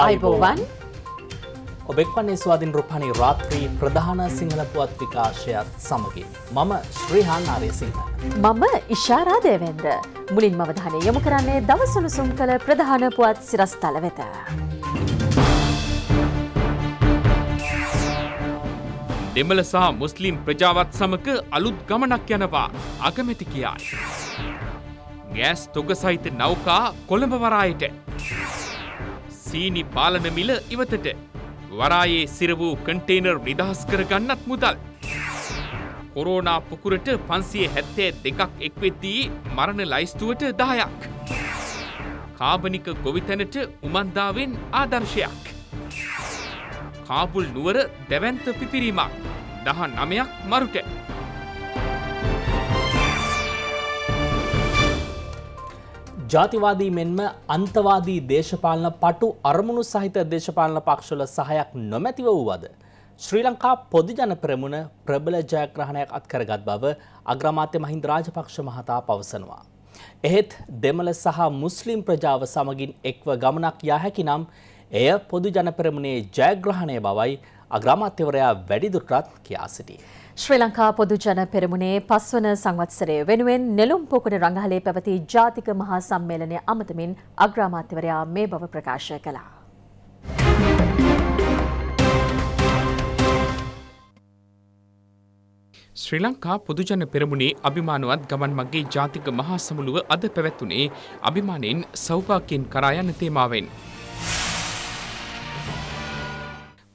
අයිබෝවන් ඔබෙක් වන්නේ ස්වාධින් රුපණි රාත්‍රී ප්‍රධාන සිංහල පුවත් විකාශයත් සමගින් මම ශ්‍රීහාන් ආරයසිංහ. මම ඉශාරාදයවෙන්ද මුලින් මවධානය යොමු කරන්නේ දවසුණුසුම් කළ ප්‍රධාන පුවත් සිරස්ථල වෙත. දෙමළ සහ මුස්ලිම් ප්‍රජාවත් සමක අලුත් ගමනක් යනවා අගමැති කියායි. ගෑස් තොග සහිත නෞකා කොළඹ වරායට. සීනි පාලන මිල ඉවතට වරායේ සිර වූ කන්ටේනර් නිදහස් කරගන්නත් මුදල්. කොරෝනා පුකුරට පන්සිය හැත්තේ දෙකක් එක්වෙද්දී මරණ ලයිස්තුවට දායක්. කාබනික ගොවිතැනට උමන්දාවෙන් ආදර්ශයක්. කාබුල් නුවර දැවන්ත පිපිරීමක් දහ නමයක් මරුට. ජාතිවාදී මෙන්ම අන්තවාදී දේශපාලන පටු අරමුණු සහිත දේශපාලන පක්ෂවල සහයක් නොමැතිව වූවද. ශ්‍රී ලංකා පොදුජන ප්‍රමුණ ප්‍රබල ජයග්‍රහණයක් අත්කරගත් බව අග්‍රමාත්‍ය මහින්ද රාජපක්ෂ මහතා පවසනවා. එහෙත් දෙමළ සහ මුස්ලිම් ප්‍රජාව සමගින් එක්ව ගමනක් යා හැකි නම් එය පොදුජන ප්‍රමුණේ ජයග්‍රහණය බවයි අග්‍රාමාත්‍යවරයා වැඩිදුරටත් කියා සිටී. ශ්‍රී ලංකා පොදු ජන පෙරමුණේ පස්වන සංවත්සරය වෙනුවෙන් නෙළුම් පොකුණ රංගහලේ පැවති ජාතික මහා සම්මේලනය අමතමින් අග්‍රාමාත්‍යවරයා මේ බව ප්‍රකාශ කළා. ශ්‍රී ලංකා පොදුජන පෙරමුණේ අභිමානවත් ගමන් මගේ ජාතික මහා සමුළුව අද පැවැත්වුණේ අභිමානයෙන් සෞභාග්‍යයෙන් කරා යන තේමාවෙන්.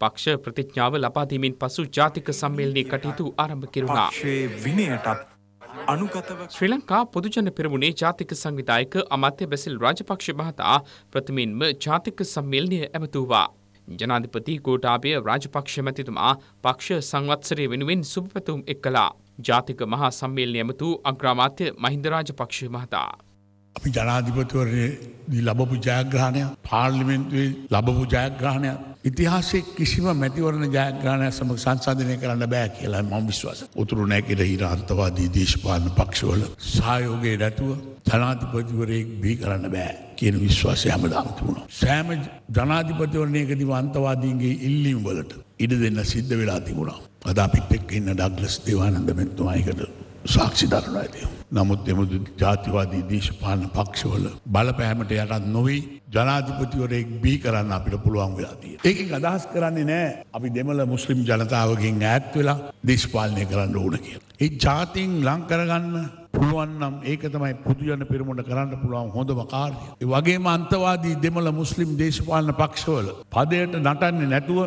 පක්ෂ ප්‍රතිඥාව ලබා දීමෙන් පසු ජාතික සම්මේලනයේ කටයුතු ආරම්භ කෙරුණා. ශ්‍රී ලංකා පොදුජන පෙරමුණේ ජාතික සංවිධායක අමාත්‍ය බැසිල් රාජපක්ෂ මහතා ප්‍රථමයෙන්ම ජාතික සම්මේලනය ඇමතූවා. ජනාධිපති ගෝඨාභය රාජපක්ෂ මැතිතුමා පක්ෂ සංවත්සරය වෙනුවෙන් සුභපැතුම් එක් කළා. ජාතික මහා සම්මේලනය ඇමතූ අග්‍රාමාත්‍ය මහින්ද රාජපක්ෂ මහතා. අපි ජනාධිපතිවරයේ ලබපු ජයග්‍රහණය පාර්ලිමෙන්න්තුවේ ලබපු ජයග්‍රහණය ඉතිහාසේ කිසිම මැතිවරණ ජයග්‍රහණය සම සංසාධනය කරන්න බෑ කියලා මම විශ්වාස උතුරු නැකෙට හිරාර්ථවාදී දේශපාලන පක්ෂවල සහයෝගය නැතුව ජනාධිපතිවරයෙක් බී කරන්න බෑ කියන විශ්වාසය හමදාම තිබුණා. සෑම ජනාධිපතිවරණයකදී වන්තවාදීන්ගේ ඉල්ලීම් වලට ඉඩ දෙන්න සිද්ධ වෙලා තිබුණා. අද අපිත් එක්ක ඉන්න ඩග්ලස් දේවානන්ද මෙතුමා එකට සාක්ෂි දරන ඇති. නමුත් එමුද ජාතිවාදී දේශපාන පක්ෂවල බලපෑමට යටත් නොවී ජනාධිපතිවරයෙක් බී කරන්න අපිට පුළුවන් වෙලාතිය. ඒක අදහස් කරන්නේ නෑ අපි දෙමල මුස්ලිම් ජනතාවගෙන් ඈත් වෙලා දේශපාලනය කරන්න ඕන කිය. ඒ ජාතින් ලංකරගන්න පුළුවන්නම් ඒක තමයි පුදුජන පිරමුණ කරන්න පුළුවන් හොඳම කාරය. වගේ අන්තවාදී දෙමල මුස්ලිම් දේශපාලන පක්ෂවල පදයට නටන්නේ නැතුව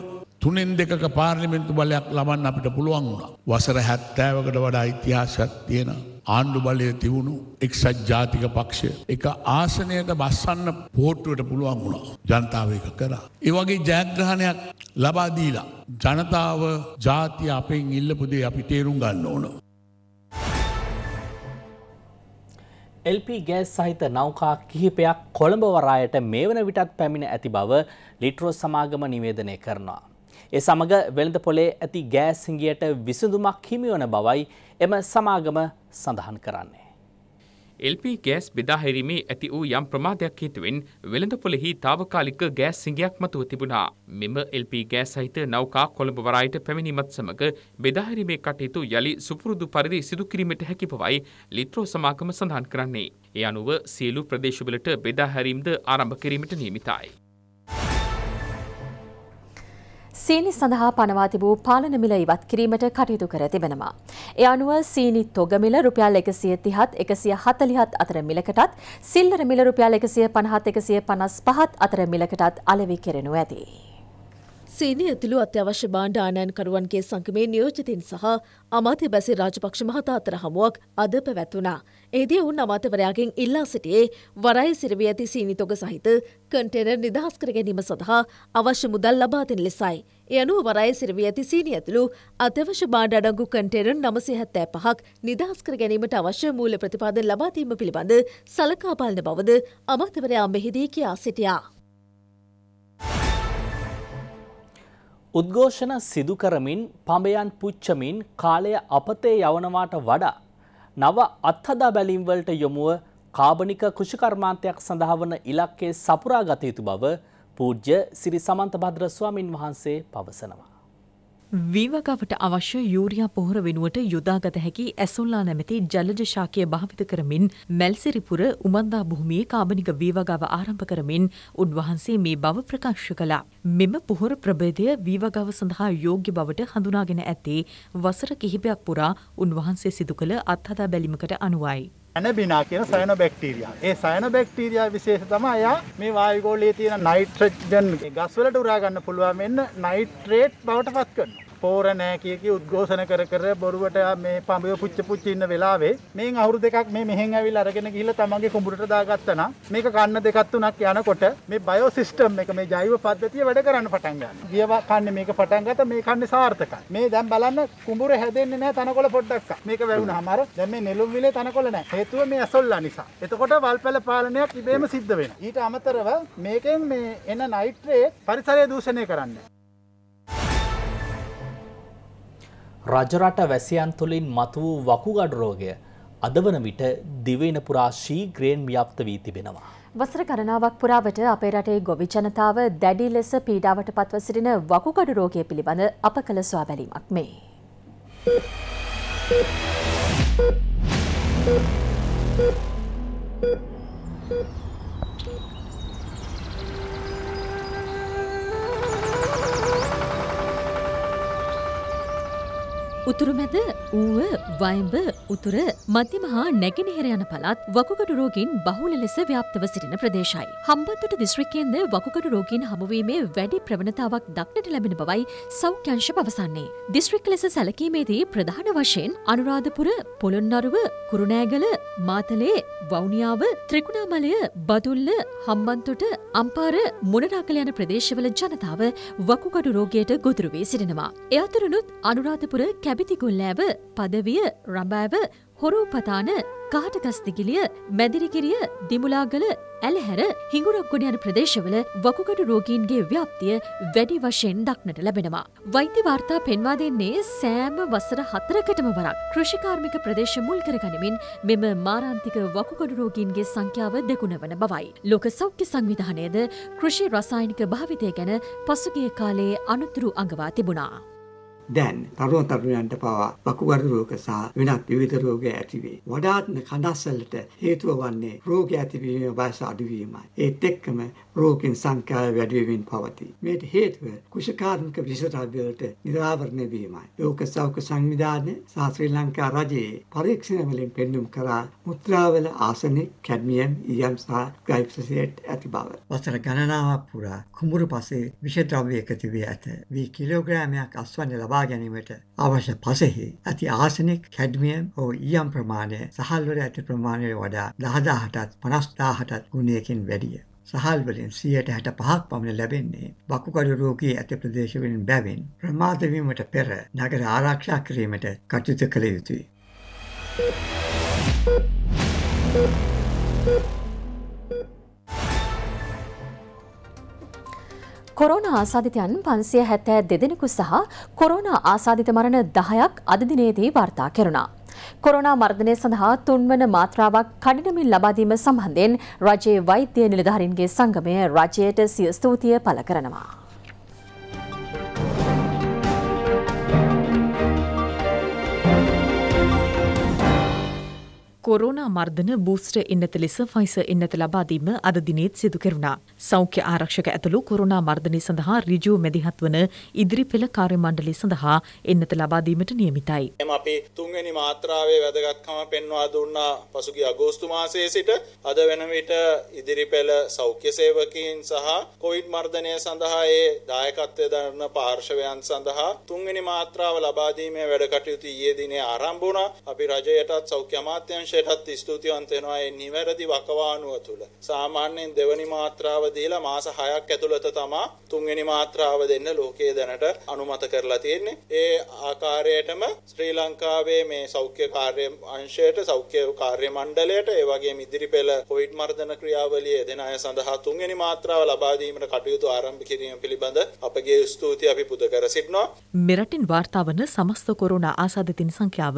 තුනෙන් දෙකක පාර්ලිමෙන්තු බලයක් ලබන්න අපිට පුළුවන් වුණා. වසර හැත්තෑවකට වඩා ඉතිහාසයක් තියෙන ආණ්ඩු බලය තිවුණු එක්සත් ජාතික පක්ෂය. එක ආසනයට බස්සන්න පෝට්ටුවට පුළුවන් වුණා ජනතාව එක කරා. ඒවගේ ජයග්‍රහණයක් ලබාදීලා. ජනතාව ජාතිය අපෙන් ඉල්ලපුදේ අපි තේරුම් ගන්න ඕන. එල්පි ගෑස් සහිත නෞකා කිහිපයක් කොළඹ වරායට මේ වන විටත් පැමිණ ඇති බව ලිට්‍රෝ සමාගම නිවේදනය කරනවා. ඒ සමග වෙළඳ පොලේ ඇති ගෑස් හිඟියට විසඳුමක් හිමිවන බවයි එම සමාගම සඳහන් කරන්නේ. එල්ප ගෑස් බෙදාහැරීමේ ඇති වූ යම් ප්‍රමාදයක් හේතුවෙන් වෙළඳ පොලෙහි තාවකාලික ගෑස් සිඟයක් මතුව තිබුණා. මෙම එල්ප ගෑස් සහිත නෞකා කොළඹ වරායට පැමිණීමත් සමග බෙදාහැරීමේ කටයුතු යළි සුපුරුදු පරිදි සිදු කිරීමට හැකි බවයි ලිත්‍රෝ සමාගම සඳහන් කරන්නේ. ඒ අනුව සියලු ප්‍රදේශවලට බෙදාහැරීම්ද ආරම්භ කිරීමට නියමිතයි. සීනි සඳහා පනවා තිබූ පාලන මිල ඉවත් කිරීමට කටයුතු කර තිබෙනවා. ඒ අනුව සීනි තොග මිල රුපියල් 130ත් 147ත් අතර මිලකටත් සිල්ලර මිල රුපියල් 150ත් 155ත් අතර මිලකටත් අලෙවි කෙරෙනු ඇතී. සීනි ඇතුළු අත්‍යවශ්‍ය බාණ්ඩ ආනයන්කරුවන්ගේ සංගමේ නියෝජිතින් සහ අමාත්‍ය බැසි රාජපක්ෂ මහතා අතර හමුවක් අද පැවැත්වුණා. එහිදී ඔවුන් අමාත්‍යවරයාගෙන් ඉල්ලා සිටියේ වරාය සිරවී ඇති සීනි තොග සහිත කන්ටේනර් නිදහස් කර ගැනීම සඳහා අවශ්‍ය මුදල් ලබා දෙන ලෙසයි. ඒ අනුව වරාය සිරවී ඇති සීනි ඇතුළු අත්‍යවශ්‍ය බාණ්ඩ අඩංගු කන්ටේනර් 975ක් නිදහස් කර ගැනීමට අවශ්‍ය මූල්‍ය ප්‍රතිපාදන ලබා දීම පිළිබඳ සලකා බලන බවද අමාත්‍යවරයා මෙහිදී කියා සිටියා. උද්ඝෝෂණ සිදු කරමින් පඹයන් පුච්චමින් කාලය අපතේ යවනවාට වඩා නව අත්හදා බැලීම්වලට යොමුව කාබනික කෘෂිකර්මාන්තයක් සඳහා වන ඉලක්කේ සපුරා ගත යුතු බව පූජ්‍ය සිරි සමන්තභද්‍ර ස්වාමින් වහන්සේ පවසනවා. වීමගවට අවශ්‍ය යූරියා පොහොර වෙනුවට යොදාගත හැකි ඇසොල්ලා නැමැති ජලජ ශාකය භාවිත කරමින් මැල්සිරිපුර උමන්දා භූමියේ කාබනික වීවගව ආරම්භ කරමින් උන්වහන්සේ මේ බව ප්‍රකාශ කළා. මෙම පොහොර ප්‍රභේදය වීවගව සඳහා යෝග්‍ය බවට හඳුනාගෙන ඇත්තේ වසර කිහිපයක් පුරා උන්වහන්සේ සිදු කළ අත්හදා බැලීමකට අනුවයි. ඇනබිනා කියන සයන බැක්ටීරියා. ඒ සයන බැක්ටීරියා විශේෂ තමයි එයා මේ වායුගෝලයේ තියෙන නයිට්‍රජන් ගස්වලට උරා ගන්න පුළුවන් වෙන්න නයිට්‍රේට් බවට පත් කරනවා. පෝර නෑ කිය කිය උද්ඝෝෂණ කර කර බොරුවට මේ පඹය පුච්ච පුච්ච ඉන්න වෙලාවේ මේන් අවුරුදු දෙකක් මේ මෙහෙන් ඇවිල්ලා අරගෙන ගිහිල්ලා තමන්ගේ කුඹුරට දාගත්තා නම් මේක කන්න දෙකක් තුනක් යනකොට මේ බයෝ සිස්ටම් එක මේ ජෛව පද්ධතිය වැඩ කරන්න පටන් ගන්නවා. ගිය කන්නේ මේක පටන් ගත්ත මේ කන්නේ සාර්ථකයි. මේ දැන් බලන්න කුඹුර හැදෙන්නේ නෑ තනකොළ පොඩ්ඩක්. මේක වැවුනහම අර දැන් මේ නෙළුම් විලේ තනකොළ නෑ. හේතුව මේ ඇසොල්ලා නිසා. එතකොට වල්පැල පාලනයක් ඉබේම සිද්ධ වෙනවා. ඊට අමතරව මේකෙන් මේ එන නයිට්‍රේට් පරිසරය දූෂණය කරන්නේ. රජරට වැසියන් තුළින් මතු වූ වකුගඩ රෝගය අද වන විට දිවයින පුරා ශීඝ්‍රයෙන් ව්‍යාප්ත වී තිබෙනවා. වසර ගණනාවක් පුරාවට අපේ රටේ ගොවි ජනතාව දැඩි ලෙස පීඩාවට පත්ව සිටින වකුගඩු රෝගය පිළිබඳ අප කළ සොයාබැලීමක් මේ. Thank you. උතුරුමැද ඌව වයඹ උතුර මධ්‍යම හා නැගෙනහිර යන පළාත් වකුගඩු රෝගීන් බහුල ලෙස ව්‍යාප්තව සිටින ප්‍රදේශයි. හම්බන්තොට දිස්ත්‍රික්කයෙන්ද වකුගඩු රෝගීන් හමුවීමේ වැඩි ප්‍රවණතාවක් දක්නට ලැබෙන බවයි සෞඛ්‍යංශ පවසන්නේ. දිස්ත්‍රික් ලෙස සැලකීමේදී ප්‍රධාන වශයෙන් අනුරාධපුර, පොළොන්නරුව, කුරුණෑගල, මාතලේ, වවුනියාව, ත්‍රිකුණාමලය, බදුල්ල, හම්බන්තොට, අම්පාර, මොණරාගල යන ප්‍රදේශවල ජනතාව වකුගඩු රෝගයට ගොදුරු වී සිටිනවා. එය අතරිනුත් අනුරාධපුර කැබ ඇබිතිකුල්ලෑව පදවිය රඹෑව හොරෝපතාන කාටකස්තිගිලිය මැදිරිකිරිය දිමුලාගල ඇලහැර හිඟුරක්ගොඩ යන ප්‍රදේශවල වකුගඩු රෝගීන්ගේ ව්‍යාප්තිය වැඩි වශයෙන් දක්නට ලැබෙනවා. වෛද්‍ය වාර්තා පෙන්වා දෙන්නේ සෑම වසර හතරකටම වරක් කෘෂිකාර්මික ප්‍රදේශ මුල් කරගනිමින් මෙම මාරාන්තික වකුගඩු රෝගීන්ගේ සංඛ්‍යාව දෙගුණ වන බවයි. ලෝක සෞඛ්‍ය සංවිධානයද කෘෂි රසායනික භාවිතය ගැන පසුගිය කාලයේ අනුතුරු අඟවා තිබුණා. දැන් තරුණ තරුණයන්ට පවා වකුගඩු රෝග සහ වෙනත් විවිධ රෝග ඇතිවේ. වඩාත්ම කඳස්සලට හේතුව වන්නේ රෝග ඇතිවීමේ වයස අඩුවීමයි. ඒත් එක්කම රෝගින් සංඛ්‍යාව වැඩිවීමෙන් පවතී. මේට හේතුව කුෂකාර්මික විෂද්‍රව්‍ය වලට නිරාවරණය වීමයි. ලෝක සෞඛ්‍ය සංවිධානය සහ ශ්‍රී ලංකා රජයේ පරීක්ෂණ වලින් පෙන්වුම් කරා මුත්‍රාවල ආසනික්, කැඩ්මියම්, ඊයම් සහ ග්ලයිෆොසේට් ඇති බව. වසර ගණනාවක් පුරා කුඹුරු පසේ විෂද්‍රව්‍ය එකතු වී ඇත. වී කිලෝග්‍රෑමයක් අස්වැන්න ලබා ලබා ගැනීමට අවශ්‍ය පසෙහි ඇති ආසනික් කැඩ්මියම් හෝ ඊයම් ප්‍රමාණය සහල්වල ඇති ප්‍රමාණයට වඩා දහදාහටත් පනස්දාහටත් ගුණයකින් වැඩිය. සහල් වලින් 165ක් පමණ ලැබෙන්නේ වකුගඩු රෝගී ඇති ප්‍රදේශ වලින් බැවින් ප්‍රමාද වීමට පෙර නගර ආරක්ෂා කිරීමට කටයුතු කළ යුතුය. Thank you. කොරෝණ ආසාධිතයන් පන්සිය හැත්තෑ දෙදෙනෙකු සහ කොරෝණ ආසාධිත මරණ දහයක් අදදිනයේදී වාර්තා කෙරුණා. කොරෝනා මර්ධනය සඳහා තුන්වන මාත්‍රාවක් කඩිනමින් ලබාදීම සම්බන්ධයෙන් රජයේ වෛද්‍ය නිලධාරින්ගේ සංගමය රජයට සිය ස්තූතිය පළ කරනවා. කොරෝනා මර්ධන බූස්ටර් එන්නත ලෙස ෆයිසර් එන්නත ලබාදීම අද දිනේත් සිදු කෙරුණා. සෞඛ්‍ය ආරක්ෂක ඇතුළු කොරෝනා මර්ධනය සඳහා ඍජුව මැදිහත් වන ඉදිරි පෙළ කාර්ය මණ්ඩලය සඳහා එන්නත ලබාදීමට නියමිතයි. එම අපි තුන්වැනි මාත්‍රාවේ වැදගත්කම පෙන්වා දුන්නා පසුගිය අගෝස්තු මාසයේ සිට අද වෙන විට ඉදිරි පෙළ සෞඛ්‍ය සේවකීන් සහ කොවිඩ් මර්ධනය සඳහා ඒ දායකත්වය දරන පාර්ශවයන් සඳහා තුන්වැනි මාත්‍රාව ලබා දීමේ වැඩ කටයුතු ඊයේ දිනේ ආරම්භ වුණා. අපි රජයටත් සෞඛ්‍ය අමාත්‍යාංශය විදියටත් ස්තුතිවන්ත වෙනවා ඒ නිවැරදි වකවානුව තුල. සාමාන්‍යයෙන් දෙවනි මාත්‍රාව දීලා මාස 6ක් ඇතුළත තමා තුන්වෙනි මාත්‍රාව දෙන්න ලෝකයේ දැනට අනුමත කරලා තියෙන්නේ. ඒ ආකාරයටම ශ්‍රී ලංකාවේ මේ සෞඛ්‍ය කාර්ය අංශයට සෞඛ්‍ය කාර්ය මණ්ඩලයට ඒ වගේම ඉදිරි පෙළ කොවිඩ් මර්ධන ක්‍රියාවලිය දෙන අය සඳහා තුන්වෙනි මාත්‍රාව ලබා දීමට කටයුතු ආරම්භ කිරීම පිළිබඳ අපගේ ස්තුතිය අපි පුද කර සිටිනවා. මෙරටින් වාර්තා වන සමස්ත කොරෝනා ආසාදිතින් සංඛ්‍යාව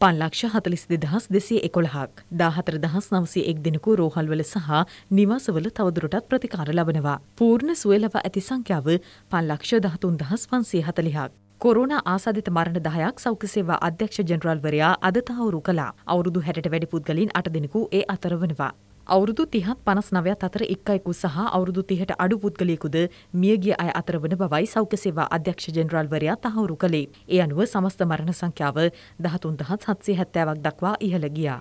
542201 කොළහක් දාහතර දහස් නවසේ එක් දෙනෙකු රෝහල්වල සහ නිවාසවල තවදුරටත් ප්‍රතිකාර ලබනවා. පූර්ණ සුව ලබා ඇති සංඛ්‍යාව පන්ලක්ෂ දහතුන් දහස් පන්සේ හතලිහක්. කොරුණ ආසාධිත මරණ දහයක් සෞඛ්‍ය සේවා අධ්‍යක්ෂ ජනරල්වරයා අද තහවුරු කළා. අවුරුදු හැටට වැඩි පුද්ගලින් අට දෙනෙකු ඒ අතර වනවා. අවුරුදු තිහත් පනස් නවයක් අතර එක්කයිකු සහ අවුරුදු තිහට අඩු පුද්ගලයෙකුද මියගිය අය අතර වන බවයි සෞඛ්‍ය සේවා අධ්‍යක්ෂ ජෙනරල්වරයා තහවුරු කළේ. ඒ අනුව සමස්ත මරණ සංඛ්‍යාව දහතුන් දහත් සත්සේ හැත්තෑවක් දක්වා ඉහළ ගියා.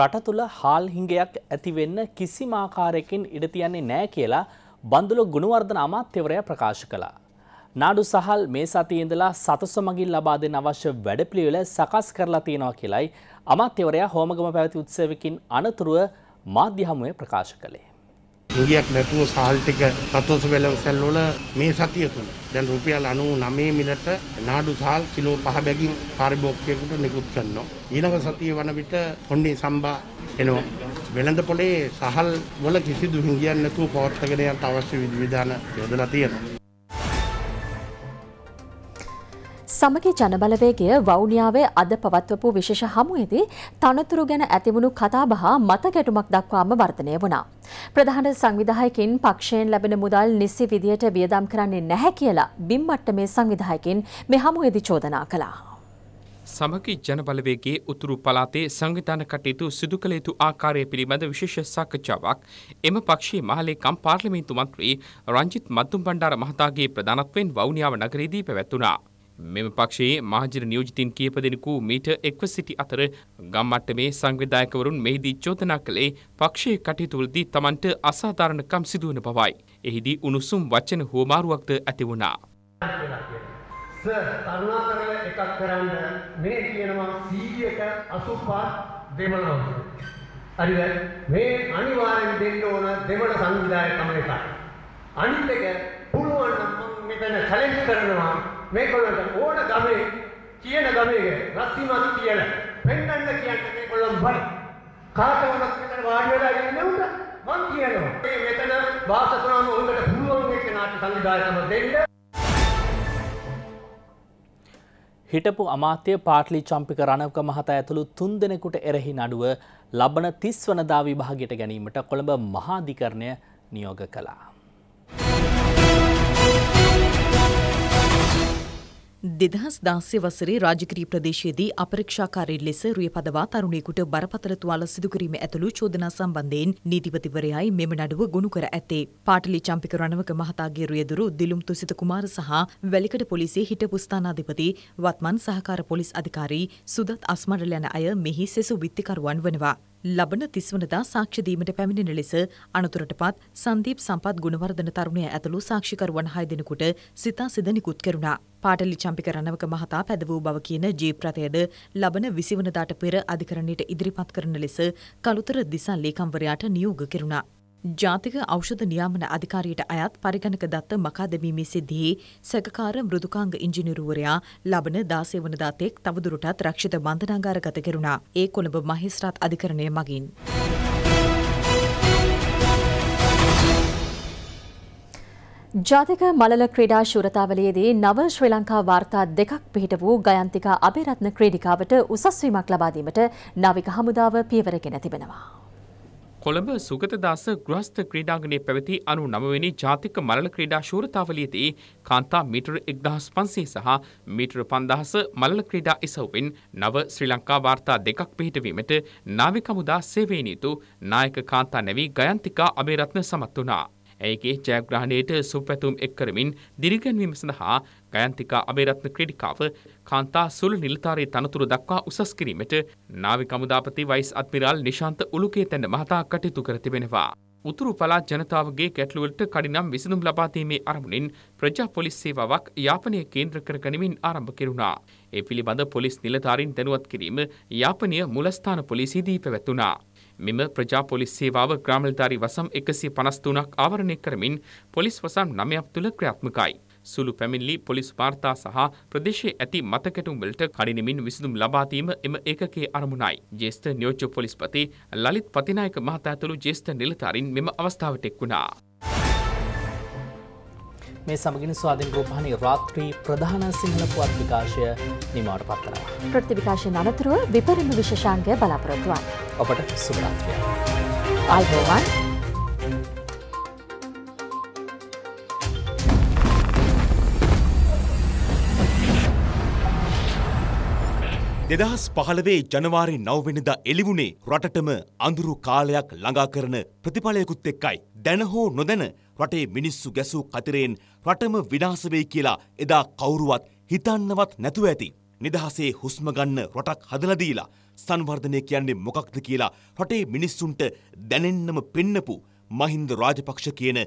රට තුළ හාල් හිංගයක් ඇතිවෙන්න කිසිමාකාරයකින් ඉඩ තියන්නේ නෑ කියලා බඳුල ගුණවර්ධන අමාත්‍යවරය ප්‍රකාශ කලා. නාඩු සහල් මේ සතියේ ඉඳලා සතස මගින් ලබා දෙන අවශ්‍ය වැඩපිළිවෙල සකස් කරලා තියෙනවා කියලයි අමාත්‍යවරයා හෝමගම පැවති උත්සවයකින් අනතුරුව මාධ්‍ය හමුවේ ප්‍රකාශ කළේ. ඉගියක් නැතුව සහල් ටික සතෝස වෙලවසල් වල මේ සතිය තුල දැන් රුපියල් 99 මිලට නාඩු සහල් කිලෝ 5 බැගින් පාරිභෝගිකයෙකුට නිකුත් කරනවා ඊළඟ සතිය වන විට පොණ්ඩේ සම්බා එනවා වෙළඳ පොලේ සහල් වල කිසිදු හිඟියක් නැතුව පවත්වාගෙන යන්න අවශ්‍ය විධිවිධාන යොදලා තියෙනවා සමගි ජනබලවේගය වවුනියාවේ අද පවත්වපු විශේෂ හමුවේදී තනතුරු ගැන ඇතිවුණු කතාබහ මත ගැටුමක් දක්වාම වර්ධනය වුණා. ප්‍රධාන සංවිධායකින් පක්ෂයෙන් ලැබෙන මුදල් නිසි විදියට වියදම් කරන්නේ නැහැ කියලා බිම් මට්ටමේ සංවිධායකින් මේ හමුවේදී චෝදනා කළා. සමකි ජනබලවේගේ උතුරු පලාතේ සංවිධාන කටයුතු සිදු කළ යුතු ආකාරය පිළිබඳ විශේෂ සාකච්ඡාවක් එම පක්ෂයේ මහලේකම් පාර්ලිමේන්තු මන්ත්‍රී රංජිත් මත්තුම් බණ්ඩාර මහතාගේ ප්‍රධානත්වයෙන් වවුනියාව නගරයේදී පැවැත්වුණා. මෙම පක්ෂයේ මහජන නියෝජිතින් කීප දෙනෙකු මීට එක්ව සිටි අතර ගම්මට්ටමේ සංවිධායකවරුන් මෙහිදී චෝදනා කළේ පක්ෂයේ කටයුතුවලදී තමන්ට අසාධාරණකම් සිදුවන බවයි. එහිදී උණුසුම් වචන හුවමාරුවක්ද ඇති වුණා. කරුණාකරලා එකක් කරන්න මේ කියනවා 185 දෙමළවද හරිද මේ අනිවාර්යෙන් දෙන්න ඕන දෙමළ සංවිධායකම එකයි අනිත් එක පුළුවන් නම් මෙතන චැලෙන්ජ් කරනවා මේගොල්ලන්ට ඕන ගමේ කියන ගමේ රස්සීමාදි කියලා පෙන්නන්න කියන්නේ මේගොල්ලන් බයි කාටවත් මෙතන වාඩි වෙලා ඉන්න උන්ට මං කියනවා මේ මෙතන වාස කරන උන්ට පුළුවන් මේ කෙනාට සංවිධායකම දෙන්න හිටපු අමාත්‍ය පාටලි චම්පික රණවක මහතා ඇතුළු තුන් දෙනෙකුට එරෙහි නඩුව ලබන තිස්වනදා විභාගයට ගැනීමට කොළඹ මහාධිකරණය නියෝග කළා. දෙදහස් දාස්‍ය වසරේ රාජකරී ප්‍රදේශයේදී අපරක්ෂාකාරී ලෙස රියපදවා තරුණයෙකුට බරපතල තුවාල සිදුකිරීම ඇතුළු චෝදනා සම්බන්ධයෙන් නීතිපතිවරයයි මෙම නඩුව ගොනු කර ඇත්තේ. පාටලි චම්පික රණවක මහතාගේ රියදුරු දිලුම් තුසිත කුමාර සහ වැලිකඩ පොලිසියේ හිටපු ස්ථානාධිපති වත්මන් සහකාර පොලිස් අධිකාරී සුදත් අස්මරල යන අය මෙහි සෙසු විත්තිකරුවන් වනවා. ලබන තිස්වනදා සාක්ෂි දීමට පැමිණෙන ලෙස අනතුරට පත් සංදීප් සම්පත් ගුණවර්ධන තරුණය ඇතුළු සාක්ෂිකරුවන් හය දෙනෙකුට සිතා සිද නිකුත් කෙරුණා. පාටලි චම්පික රණවක මහතා පැද වූ බව කියන ජීප් රථයද ලබන විසිවනදාට පෙර අධිකරණයට ඉදිරිපත් කරන ලෙස කළුතර දිසා ලේකම්වරයාට නියෝග කෙරුණා. ජාතික ඖෂධ නියාමන අධිකාරියට අයත් පරිගණක දත්ත මකාදැමීමේ සිද්ධියේ සැකකාර මෘදුකාංග ඉංජිනේරුවරයා ලබන 16 වනදා තෙක් තවදුරටත් රක්ෂිත බන්ධනාගාරගත කෙරුණා. ඒ කොළඹ මහේස්ත්‍රාත් අධිකරණය මගින්. ජාතික මළල ක්‍රීඩා ශූරතාවලියේදී නව ශ්‍රී ලංකා වාර්තා දෙකක් පිහිට වූ ගයන්තිකා අබේරත්න ක්‍රීඩිකාවට උසස්වීමක් ලබා දීමට නාවික හමුදාව පියවර ගෙන තිබෙනවා. කොළඹ සුගතදාස ගෘහස්ත ක්‍රීඩාංගණයේ පැවති 99 වෙනි ජාතික මරල ක්‍රීඩා ශූරතාවලියේදී කාන්තා මීටර 1500 සහ මීටර 5000 මරල ක්‍රීඩා ඉසව්වෙන් නව ශ්‍රී ලංකා වාර්තා දෙකක් පිහිටවීමට නාවික හමුදා සේවයෙන් යුතු නායක කාන්තා නැවි ගයන්තිකා අබේරත්න සමත් වුණා. ඇයගේ ජයග්‍රහණයට සුපැතුම් එක් කරමින් දිරිගැන්වීම සඳහා ගයන්තිකා අබේරත්න ක්‍රඩිකාව කාන්තා සුළු නිලධාරී තනතුරු දක්වා උසස් කිරීමට නාවික හමුදාපති වයිස් අද්මිරාල් නිශාන්ත උළුකේතැන්න මහතා කටයුතු කර තිබෙනවා. උතුරු පළාත් ජනතාවගේ ගැටලුවලට කඩිනම් විසඳුම් ලබාදීමේ අරමුණින් ප්‍රජා පොලිස් සේවාවක් යාපනය කේන්ද්‍ර කර ගනිමින් ආරම්භ කෙරුණා. ඒ පිළිබඳ පොලිස් නිලධාරීන් දැනුවත් කිරීම යාපනය මුලස්ථාන පොලිසියේදී පැවැතුණා. මෙම ප්‍රජාපොලිස් සේවාව ග්‍රාමල්ධාරි වසම් එකසි පනස්තුනක් ආවරණය කරමින් පොලිස් වසම් නමයක් තුළ ක්‍රියාත්මකයි. සුළු පැමිල්ලි පොලිස් වාර්තා සහ ප්‍රදේශයේ ඇති මතකැටුම්වලට කඩිනමින් විසඳුම් ලබාදීම එම ඒකකේ අරමුණයි. ජේෂ්ඨ නියෝජ්‍ය පොලිස්පති ලලිත් පතිනායක මහතා ඇතුළු ජේෂ්ඨ නිලධාරීන් මෙම අවස්ථාවට එක් වුණා. මේ සමගින් ස්වාධීන් රූපහනි රාත්‍රී ප්‍රධාන සිංහල පුවත් විකාශය නිමාවට පත්වනවා. ප්‍රතිවිකාශය අනතුරුව විපරිම විශෂාංගය බලාපොරොත්තුවන්. ඔබට සුභරාත්‍රය. අල්බෝවන්. දෙදහස් පහළවේ ජනවාරි නවවෙනිද එලිවුණේ රටටම අඳුරු කාලයක් ළඟා කරන ප්‍රතිඵලයකුත් එක්කයි. දැන හෝ නොදැන රටේ මිනිස්සු ගැසූ කතරයෙන් රටම විනාශ වෙයි කියලා එදා කවුරුවත් හිතන්නවත් නැතුව ඇති. නිදහසේ හුස්ම ගන්න රටක් හදලා දීලා සංවර්ධනය කියන්නේ මොකක්ද කියලා රටේ මිනිස්සුන්ට දැනෙන්නම පෙන්නපු මහින්ද රාජපක්ෂ කියන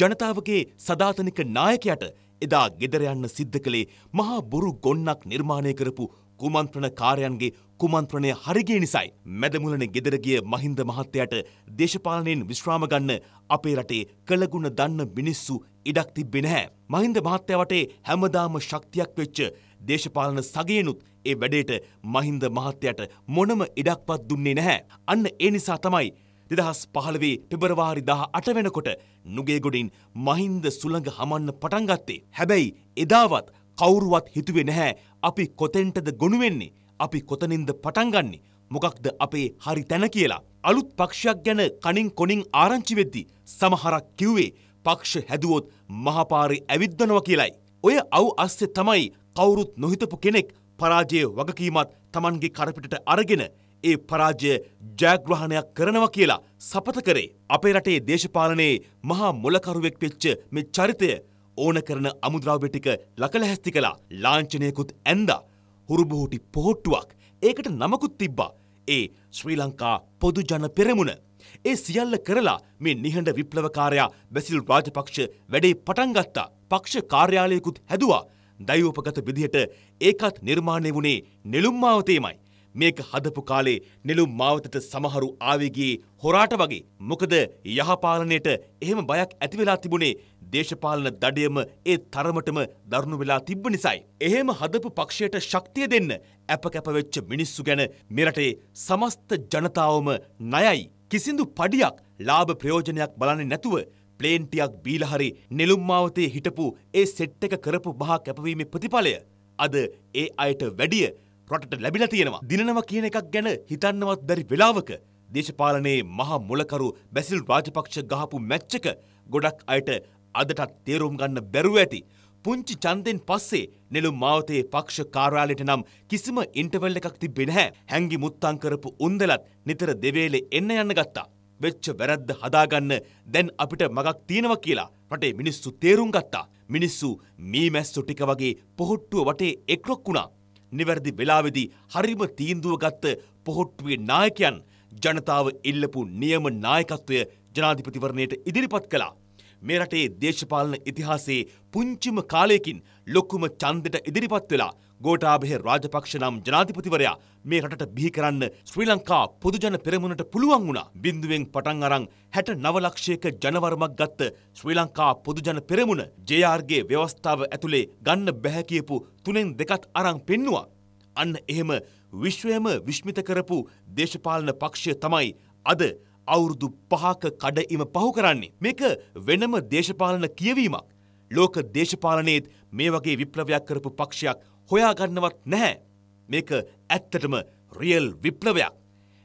ජනතාවගේ සදාතනික නායකයාට එදා ගෙදර යන්න සිද්ධ කළේ මහා බොරු ගොන්නක් නිර්මාණය කරපු කුමන්ත්‍රණ කාරයන්ගේ කුමන්ත්‍රණය හරිගේ නිසයි මැදමුලන ගෙදරගිය මහින්ද මහත්තයට දේශපාලනයෙන් විශ්‍රාමගන්න අපේ රටේ කළගුණ දන්න මිනිස්සු ඉඩක් තිබ්බෙන හැ. මහින්ද මහත්තය වටේ හැමදාම ශක්තියක් වෙච්ච දේශපාලන සගයනුත් ඒ වැඩේට මහින්ද මහත්තයට මොනම ඉඩක්පත් දුන්නේ නැහැ. අන්න ඒ නිසා තමයි දෙදහස් පහළවේ පෙබරවාරි දහ අට වෙනකොට නුගේගොඩින් මහින්ද සුළඟ හමන්න පටන්ගත්තේ. හැබැයි එදාවත් කවුරුවත් හිතුවේ නැහැ අපි කොතෙන්ටද ගොනු වෙන්නේ අපි කොතනින්ද පටන් ගන්නෙ මොකක්ද අපේ හරි තැන කියලා අලුත් පක්ෂයක් ගැන කණින් කොණින් ආරංචි වෙද්දි සමහරක් කිව්වේ පක්ෂ හැදුවොත් මහපාරේ ඇවිද්දනවා කියලයි ඔය අව් අස්සේ තමයි කවුරුත් නොහිතපු කෙනෙක් පරාජය වගකීමත් තමන්ගේ කරපිටට අරගෙන ඒ පරාජය ජයග්‍රහණයක් කරනවා කියලා සපත කරේ. අපේ රටේ දේශපාලනයේ මහා මොලකරුවෙක් වෙච්ච මේ චරිතය ඕන කරන අමුද්‍රව්‍ය ටික ලකලැහැස්ති කළා. ලාංඡනයකුත් ඇන්දා. හුරුබුහුටි පොහට්ටුවක්. ඒකට නමකුත් තිබ්බා. ඒ ශ්‍රී ලංකා පොදු ජන පෙරමුණ. ඒ සියල්ල කරලා මේ නිහඬ විප්ලවකාරයා බැසිල් රාජපක්ෂ වැඩේ පටන් ගත්තා. පක්ෂ කාර්යාලයකුත් හැදුවා. දෛවෝපගත විදිහට ඒකත් නිර්මාණය වුණේ නෙළුම් මාවතේමයි. මේක හදපු කාලේ නෙළුම් මාවතට සමහරු ආවේ ගියේ හොරාට වගේ. මොකද යහපාලනයට එහෙම බයක් ඇති වෙලා තිබුණේ දේශපාලන දඩයම ඒ තරමටම දරුණු වෙලා තිබ්බ නිසායි. එහෙම හදපු පක්ෂයට ශක්තිය දෙන්න ඇප කැපවෙච්ච මිනිස්සු ගැන මෙරටේ සමස්ත ජනතාවම ණයයි. කිසිදු පඩියක් ලාභ ප්‍රයෝජනයක් බලන්නේ නැතුව ප්ලේන්ටියක් බීලා හරි නෙළුම් මාවතේ හිටපු ඒ සෙට් එක කරපු බහ කැපවීමේ ප්‍රතිඵලය අද ඒ අයට වැඩිය රටට ලැබිලා තියෙනවා. දිනනවා කියන එකක් ගැන හිතන්නවත් බැරි වෙලාවක දේශපාලනයේ මහා මුලකරු බැසිල් රාජපක්ෂ ගහපු මැච් එක ගොඩක් අයට අදටත් තේරුම් ගන්න බැරුව ඇති. පුංචි චන්දෙන් පස්සේ නෙළුම් මාවතේ පක්ෂ කාර්යාලයට නම් කිසිම ඉන්ටවල් එකක් තිබ්බේ නැහැ. හැංගි මුත්තම් කරපු උන්දලත් නිතර දෙවේලේ එන්න යන්න ගත්තා. වෙච්ච වැරද්ද හදාගන්න දැන් අපිට මගක් තියෙනවා කියලා රටේ මිනිස්සු තේරුම් ගත්තා. මිනිස්සු මී මැස්සු ටික වගේ පොහොට්ටුව වටේ එක්රොක් වුණා. නිවැරදි වෙලාවේදී හරිම තීන්දුව ගත්ත පොහොට්ටුවේ නායකයන් ජනතාව ඉල්ලපු නියම නායකත්වය ජනාධිපතිවරණයට ඉදිරිපත් කළා. මේ රටේ දේශපාලන ඉතිහාසයේ පුංචිම කාලයකින් ලොකුම ඡන්දෙට ඉදිරිපත් වෙලා ගෝඨාභය රාජපක්ෂ නම් ජනාධිපතිවරයා මේ රටට බිහි කරන්න ශ්‍රී ලංකා පොදුජන පෙරමුණට පුළුවන් වුණා. බිඳුවෙන් පටන් අරන් 69 ලක්ෂයක ජනවරමක් ගත්ත ශ්‍රී ලංකා පොදුජන පෙරමුණ JR ගේ ව්‍යවස්ථාව ඇතුලේ ගන්න බැහැ කියපු තුනෙන් දෙකත් අරන් පෙන්නවා. අන්න එහෙම විශ්වයම විශ්මිත කරපු දේශපාලන පක්ෂය තමයි අද අවුරුදු පහක කඩඉම පහු කරන්නේ. මේක වෙනම දේශපාලන කියවීමක්. ලෝක දේශපාලනයේත් මේ වගේ විප්ලවයක් කරපු පක්ෂයක් හොයාගන්නවත් නැහැ. මේක ඇත්තටම රියල් විප්ලවයක්.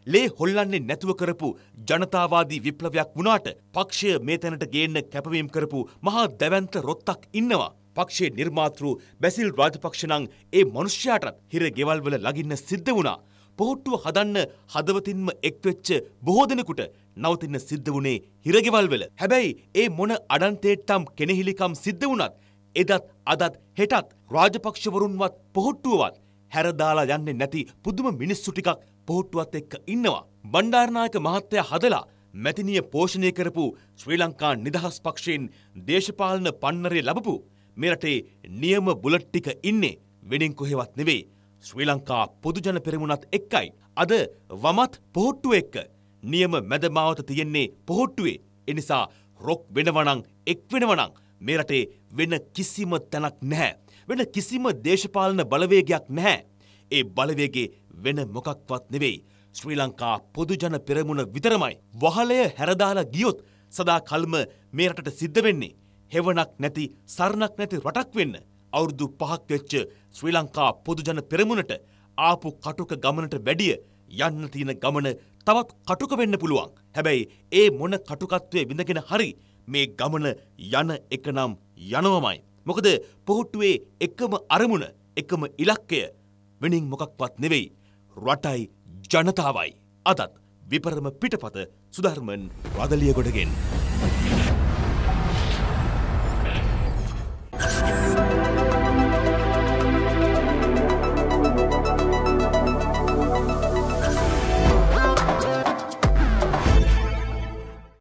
ලේ හොල්ලන්නේ නැතුව කරපු ජනතාවාදී විප්ලවයක් වුණාට පක්ෂය මේ තැනට ගේන්න කැපවීම් කරපු මහා දැවන්ත රොත්තක් ඉන්නවා. පක්ෂයේ නිර්මාතෘ බැසිල් රාජපක්ෂ නම් ඒ මනුෂ්‍යයාටත් හිර ගෙවල්වල ලගින්න සිද්ධ වුණා. පොහොට්ටුව හදන්න හදවතින්ම එක්වෙච්ච බොහෝ දෙනෙකුට නවතින්න සිද්ධ වුණේ හිරගෙවල් වල. හැබැයි ඒ මොන අඩන්තේට්ටම් කෙනෙහිලිකම් සිද්ධ වුණත් එදත් අදත් හෙටත් රාජපක්ෂවරුන්වත් පොහොට්ටුවවත් හැරදාලා යන්නේ නැති පුදුම මිනිස්සු ටිකක් පොහොට්ටුවත් එක්ක ඉන්නවා. බණ්ඩාරනායක මහත්තයා හදලා මැතිනිය පෝෂණය කරපු ශ්‍රී ලංකා නිදහස් පක්ෂයෙන් දේශපාලන පන්නරය ලබපු මෙරටේ නියම බුලට් ටික ඉන්නේ වෙනින් කොහෙවත් නෙවෙයි ශ්‍රී ලංකා පොදුජන පෙරමුණත් එක්කයි. අද වමත් පොහොට්ටුව එක්ක. නියම මැදමාවත තියෙන්නේ පොහොට්ටුවේ. එනිසා රොක් වෙනවනං එක් වෙනවනං මේ රටේ වෙන කිසිම තැනක් නැහැ. වෙන කිසිම දේශපාලන බලවේගයක් නැහැ. ඒ බලවේගේ වෙන මොකක්වත් නෙවෙයි. ශ්‍රී ලංකා පොදුජන පෙරමුණ විතරමයි. වහලය හැරදාලා ගියොත් සදා කල්ම මේ රටට සිද්ධ වෙන්නේ. හෙවණක් නැති සරණක් නැති රටක් වෙන්න. අවුරුදු පහක් වෙච්ච ශ්‍රී ලංකා පොදුජන පෙරමුණට ආපු කටුක ගමනට වැඩිය යන්න තියෙන ගමන තවත් කටුක වෙන්න පුළුවන්. හැබැයි ඒ මොන කටුකත්වය විඳගෙන හරි මේ ගමන යන එක නම් යනවමයි. මොකද පොහොට්ටුවේ එකම අරමුණ එකම ඉලක්කය වෙනින් මොකක්වත් නෙවෙයි. රටයි ජනතාවයි. අදත් විපරම පිටපත සුධර්මන් වදලියගොඩගෙන්.